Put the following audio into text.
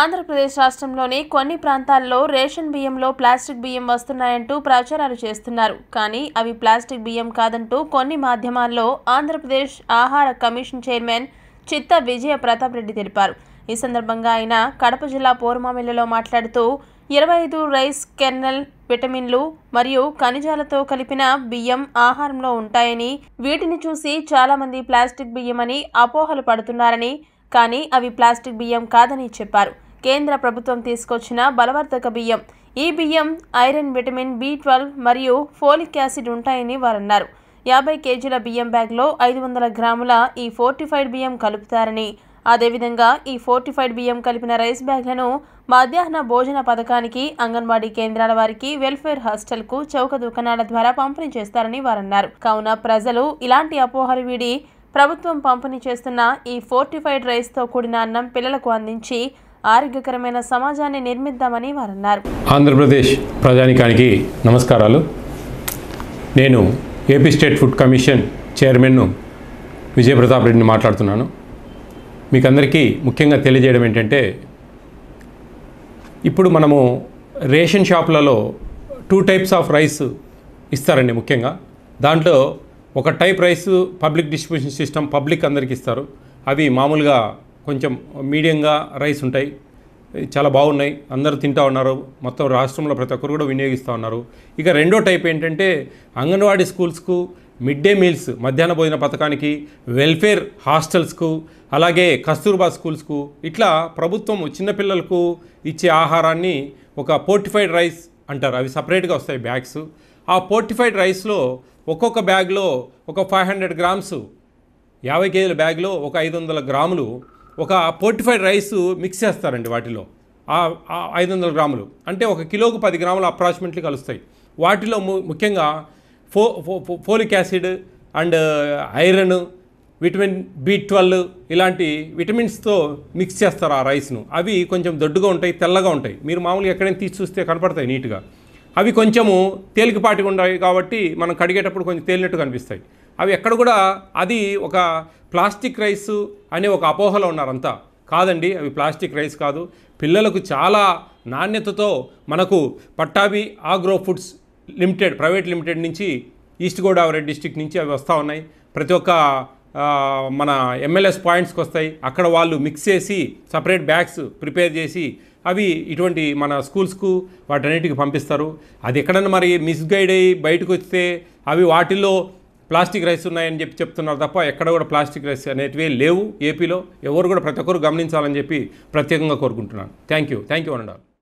ఆంధ్రప్రదేశ్ రాష్ట్రంలోని కొన్ని ప్రాంతాల్లో రేషన్ బియ్యంలో ప్లాస్టిక్ బియ్యం వస్తున్నాయంటూ ప్రచారాలు చేస్తున్నారు కానీ అవి ప్లాస్టిక్ బియ్యం కాదంటూ కొన్ని మాధ్యమాల్లో ఆంధ్రప్రదేశ్ ఆహార కమిషన్ చైర్మన్ చిత్త విజయ ప్రతాప్ రెడ్డి తెలిపారు ఈ సందర్భంగా ఆయన కడప జిల్లా పోరుమామిల్లలో మాట్లాడుతూ ఇరవై ఐదు రైస్ కెర్నల్ విటమిన్లు మరియు ఖనిజాలతో కలిపిన బియ్యం ఆహారంలో ఉంటాయని వీటిని చూసి చాలామంది ప్లాస్టిక్ బియ్యమని అపోహలు పడుతున్నారని కానీ అవి ప్లాస్టిక్ బియ్యం కాదని చెప్పారు కేంద్ర ప్రభుత్వం తీసుకొచ్చిన బలవర్ధక బియ్యం ఈ బియ్యం ఐరన్ విటమిన్ బి ట్వెల్వ్ మరియు ఫోలిక్ యాసిడ్ ఉంటాయని వారన్నారు యాభై కేజీల బియ్యం బ్యాగ్లో ఐదు వందల గ్రాముల ఈ ఫోర్టిఫైడ్ బియ్యం కలుపుతారని అదేవిధంగా ఈ ఫోర్టిఫైడ్ బియ్యం కలిపిన రైస్ బ్యాగ్లను మధ్యాహ్న భోజన పథకానికి అంగన్వాడీ కేంద్రాల వారికి వెల్ఫేర్ హాస్టల్కు చౌక దుకాణాల ద్వారా పంపిణీ చేస్తారని వారన్నారు కావున ప్రజలు ఇలాంటి అపోహలు వీడి ప్రభుత్వం పంపిణీ చేస్తున్న ఈ ఫోర్టిఫైడ్ రైస్తో కూడిన అన్నం పిల్లలకు అందించి ఆరోగ్యకరమైన సమాజాన్ని నిర్మిద్దామని వారు అన్నారు ఆంధ్రప్రదేశ్ ప్రజానికానికి నమస్కారాలు నేను AP state food commission చైర్మన్ను Vijay Pratap రెడ్డిని మాట్లాడుతున్నాను మీకు అందరికీ ముఖ్యంగా తెలియజేయడం ఏంటంటే ఇప్పుడు మనము రేషన్ షాపులలో టూ టైప్స్ ఆఫ్ రైస్ ఇస్తారండి ముఖ్యంగా దాంట్లో ఒక type rice public distribution system public అందరికి ఇస్తారు అవి మామూలుగా కొంచెం మీడియంగా రైస్ ఉంటాయి చాలా బాగున్నాయి అందరూ తింటా ఉన్నారు మొత్తం రాష్ట్రంలో ప్రతి ఒక్కరు కూడా వినియోగిస్తూ ఉన్నారు ఇక రెండో టైప్ ఏంటంటే అంగన్వాడీ స్కూల్స్కు మిడ్ డే మీల్స్ మధ్యాహ్న భోజన పథకానికి వెల్ఫేర్ హాస్టల్స్కు అలాగే కస్తూర్బా స్కూల్స్కు ఇట్లా ప్రభుత్వం చిన్నపిల్లలకు ఇచ్చే ఆహారాన్ని ఒక పోర్టిఫైడ్ రైస్ అంటారు అవి సపరేట్గా వస్తాయి బ్యాగ్స్ ఆ పోర్టిఫైడ్ రైస్లో ఒక్కొక్క బ్యాగ్లో ఒక ఫైవ్ హండ్రెడ్ గ్రామ్స్ యాభై కేజీల బ్యాగ్లో ఒక ఐదు వందల గ్రాములు ఒక పోర్టిఫైడ్ రైస్ మిక్స్ చేస్తారండి వాటిలో ఆ ఐదు వందల గ్రాములు అంటే ఒక కిలోకు పది గ్రాములు అప్రాక్సిమేట్లీ కలుస్తాయి వాటిలో ముఖ్యంగా fo folic acid and uh, iron vitamin B twelve ఇలాంటి విటమిన్స్తో మిక్స్ చేస్తారు ఆ రైస్ను అవి కొంచెం దొడ్డుగా ఉంటాయి తెల్లగా ఉంటాయి మీరు మామూలుగా ఎక్కడైనా తీసి చూస్తే కనపడతాయి నీట్గా అవి కొంచెము తేలికపాటి ఉండవు కాబట్టి మనం కడిగేటప్పుడు కొంచెం తేలినట్టు కనిపిస్తాయి అవి ఎక్కడ కూడా అది ఒక ప్లాస్టిక్ రైస్ అనే ఒక అపోహలో ఉన్నారంతా కాదండి అవి ప్లాస్టిక్ రైస్ కాదు పిల్లలకు చాలా నాణ్యతతో మనకు Pattabhi agro foods limited private limited నుంచి ఈస్ట్ గోదావరి డిస్టిక్ నుంచి అవి వస్తూ ఉన్నాయి ప్రతి ఒక్క మన ఎమ్మెల్యేస్ పాయింట్స్కి వస్తాయి అక్కడ వాళ్ళు మిక్స్ చేసి సపరేట్ బ్యాగ్స్ ప్రిపేర్ చేసి అవి ఇటువంటి మన స్కూల్స్కు వాటన్నిటికి పంపిస్తారు అది ఎక్కడన్నా మరి మిస్గైడ్ అయ్యి బయటకు వస్తే అవి వాటిల్లో ప్లాస్టిక్ రైస్ ఉన్నాయని చెప్పి చెప్తున్నారు తప్ప ఎక్కడ కూడా ప్లాస్టిక్ రైస్ అనేటివి లేవు ఏపీలో ఎవరు కూడా ప్రతి ఒక్కరు గమనించాలని చెప్పి ప్రత్యేకంగా కోరుకుంటున్నాను థ్యాంక్ యూ థ్యాంక్ యూ అనండాలి